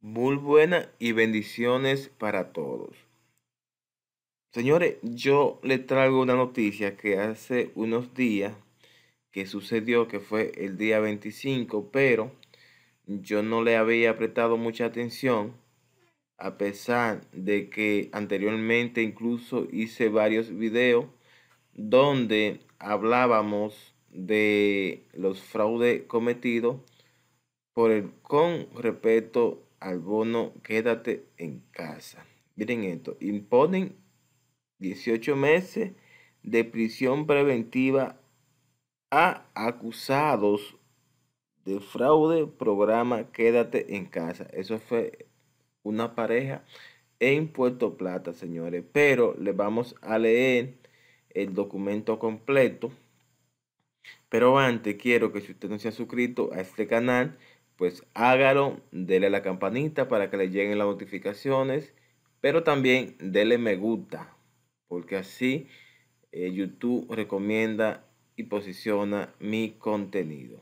Muy buena y bendiciones para todos. Señores, yo le traigo una noticia que hace unos días que sucedió, que fue el día 25, pero yo no le había prestado mucha atención, a pesar de que anteriormente incluso hice varios videos donde hablábamos de los fraudes cometidos por el con respecto al bono quédate en casa. Miren esto, imponen 18 meses de prisión preventiva a acusados de fraude programa quédate en casa. Eso fue una pareja en Puerto Plata, señores, pero le vamos a leer el documento completo. Pero antes quiero que si usted no se ha suscrito a este canal, pues hágalo, dele la campanita para que le lleguen las notificaciones, pero también dele me gusta, porque así eh, YouTube recomienda y posiciona mi contenido.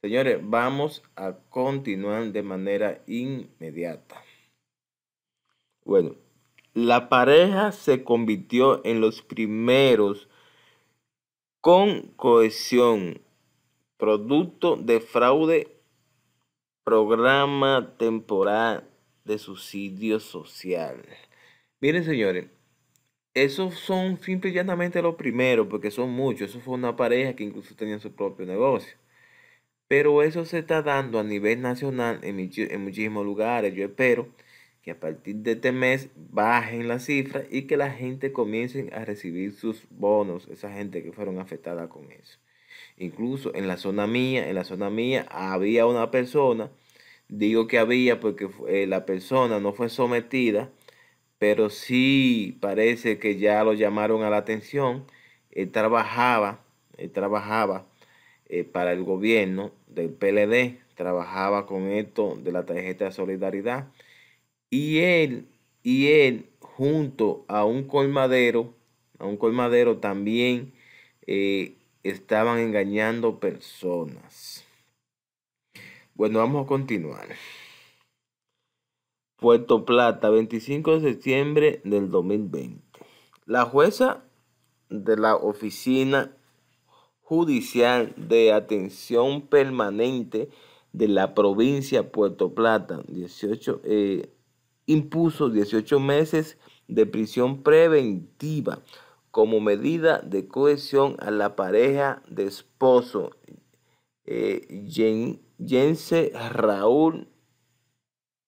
Señores, vamos a continuar de manera inmediata. Bueno, la pareja se convirtió en los primeros con cohesión, producto de fraude, programa temporal de subsidio social. Miren, señores, esos son simplemente y los primeros, porque son muchos. Eso fue una pareja que incluso tenía su propio negocio. Pero eso se está dando a nivel nacional en, en muchísimos lugares. Yo espero a partir de este mes bajen las cifras y que la gente comience a recibir sus bonos, esa gente que fueron afectada con eso. Incluso en la zona mía, en la zona mía había una persona, digo que había porque eh, la persona no fue sometida, pero sí parece que ya lo llamaron a la atención. Él trabajaba, él trabajaba eh, para el gobierno del PLD, trabajaba con esto de la tarjeta de solidaridad y él, y él junto a un colmadero, a un colmadero también eh, estaban engañando personas. Bueno, vamos a continuar. Puerto Plata, 25 de septiembre del 2020. La jueza de la Oficina Judicial de Atención Permanente de la provincia Puerto Plata, 18, impuso 18 meses de prisión preventiva como medida de cohesión a la pareja de esposo eh, Raúl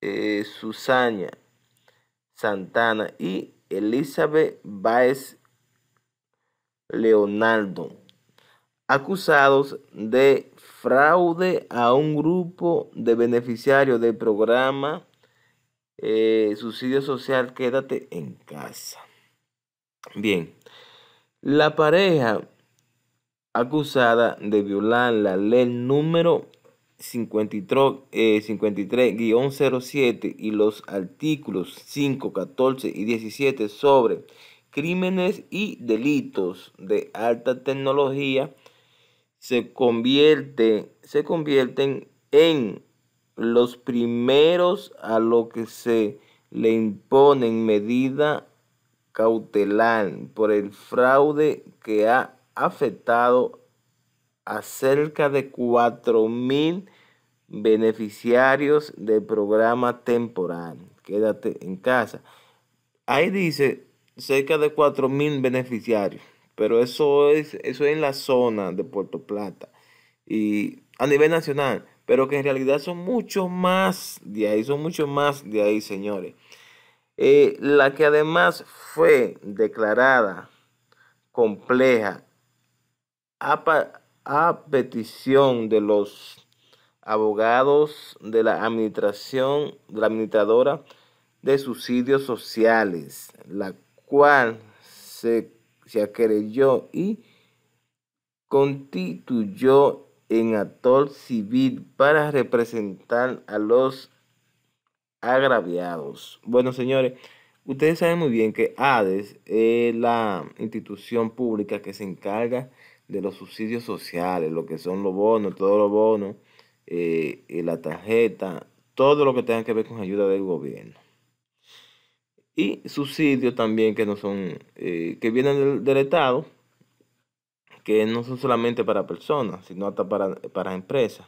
eh, Susana Santana y Elizabeth Baez Leonardo, acusados de fraude a un grupo de beneficiarios del programa eh, subsidio social, quédate en casa. Bien, la pareja acusada de violar la ley número 53-07 eh, y los artículos 5, 14 y 17 sobre crímenes y delitos de alta tecnología se, convierte, se convierten en los primeros a lo que se le imponen medida cautelar por el fraude que ha afectado a cerca de 4.000 beneficiarios del programa temporal. Quédate en casa. Ahí dice cerca de 4.000 beneficiarios, pero eso eso es en la zona de Puerto Plata y a nivel nacional pero que en realidad son mucho más de ahí, son mucho más de ahí, señores. Eh, la que además fue declarada compleja a, petición de los abogados de la administración, de la administradora de subsidios sociales, la cual se, se y constituyó en actor civil para representar a los agraviados. Bueno, señores, ustedes saben muy bien que ADES es la institución pública que se encarga de los subsidios sociales, lo que son los bonos, todos los bonos, eh, eh, la tarjeta, todo lo que tenga que ver con ayuda del gobierno. Y subsidios también que no son, eh, que vienen del, del Estado que no son solamente para personas, sino hasta para, empresas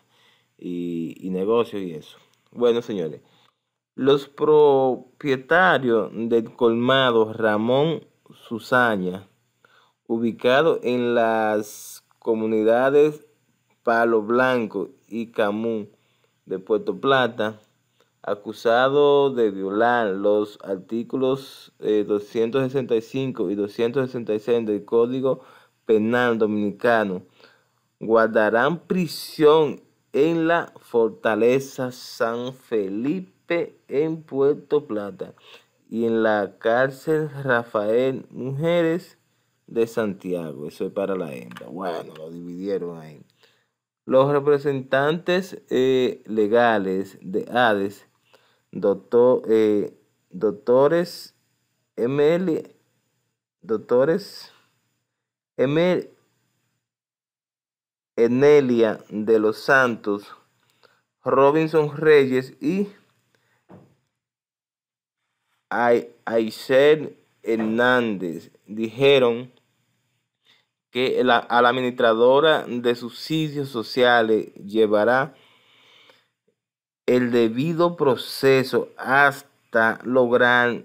y, y negocios y eso. Bueno, señores, los propietarios del colmado Ramón Susaña, ubicado en las comunidades Palo Blanco y Camún de Puerto Plata, acusado de violar los artículos 265 eh, y 266 del Código dominicano guardarán prisión en la fortaleza San Felipe en Puerto Plata y en la cárcel Rafael Mujeres de Santiago. Eso es para la hembra. Bueno, lo dividieron ahí. Los representantes eh, legales de Hades, doctor, eh, doctores ML, doctores Emel, Enelia de los Santos, Robinson Reyes y Aysel Hernández dijeron que a la administradora de sus sitios sociales llevará el debido proceso hasta lograr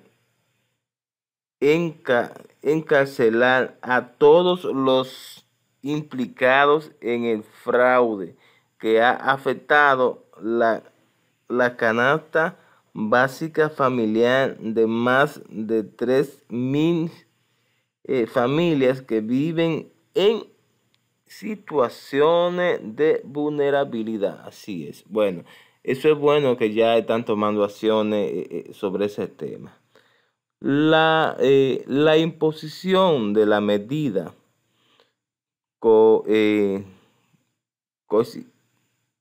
encarcelar a todos los implicados en el fraude que ha afectado la, la canasta básica familiar de más de 3.000 mil eh, familias que viven en situaciones de vulnerabilidad. Así es. Bueno, eso es bueno que ya están tomando acciones eh, eh, sobre ese tema la, eh, la imposición de la medida co, eh,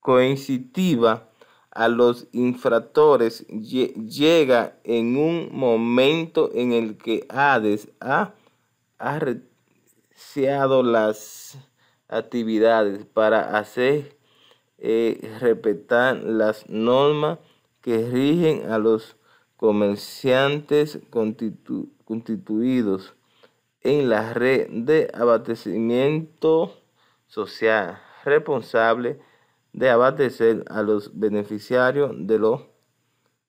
coincitiva a los infractores llega en un momento en el que Hades ha, ha las actividades para hacer eh, respetar las normas que rigen a los comerciantes constituidos en la red de abastecimiento social responsable de abastecer a los beneficiarios de los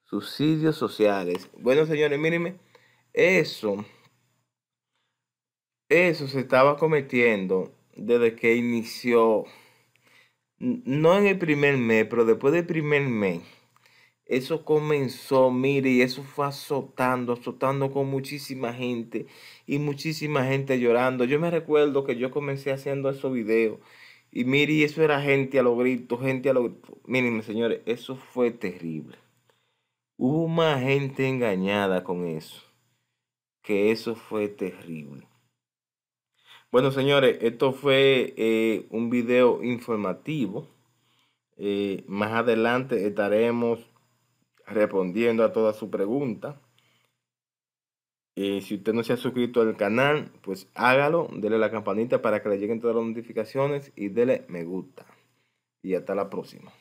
subsidios sociales. Bueno, señores, mírenme, eso, eso se estaba cometiendo desde que inició, no en el primer mes, pero después del primer mes eso comenzó, mire, y eso fue azotando, azotando con muchísima gente y muchísima gente llorando. Yo me recuerdo que yo comencé haciendo esos videos y mire, y eso era gente a los gritos, gente a los gritos. Miren, señores, eso fue terrible. Hubo gente engañada con eso, que eso fue terrible. Bueno, señores, esto fue eh, un video informativo. Eh, más adelante estaremos respondiendo a todas su pregunta Y si usted no se ha suscrito al canal, pues hágalo, dele la campanita para que le lleguen todas las notificaciones y dele me gusta. Y hasta la próxima.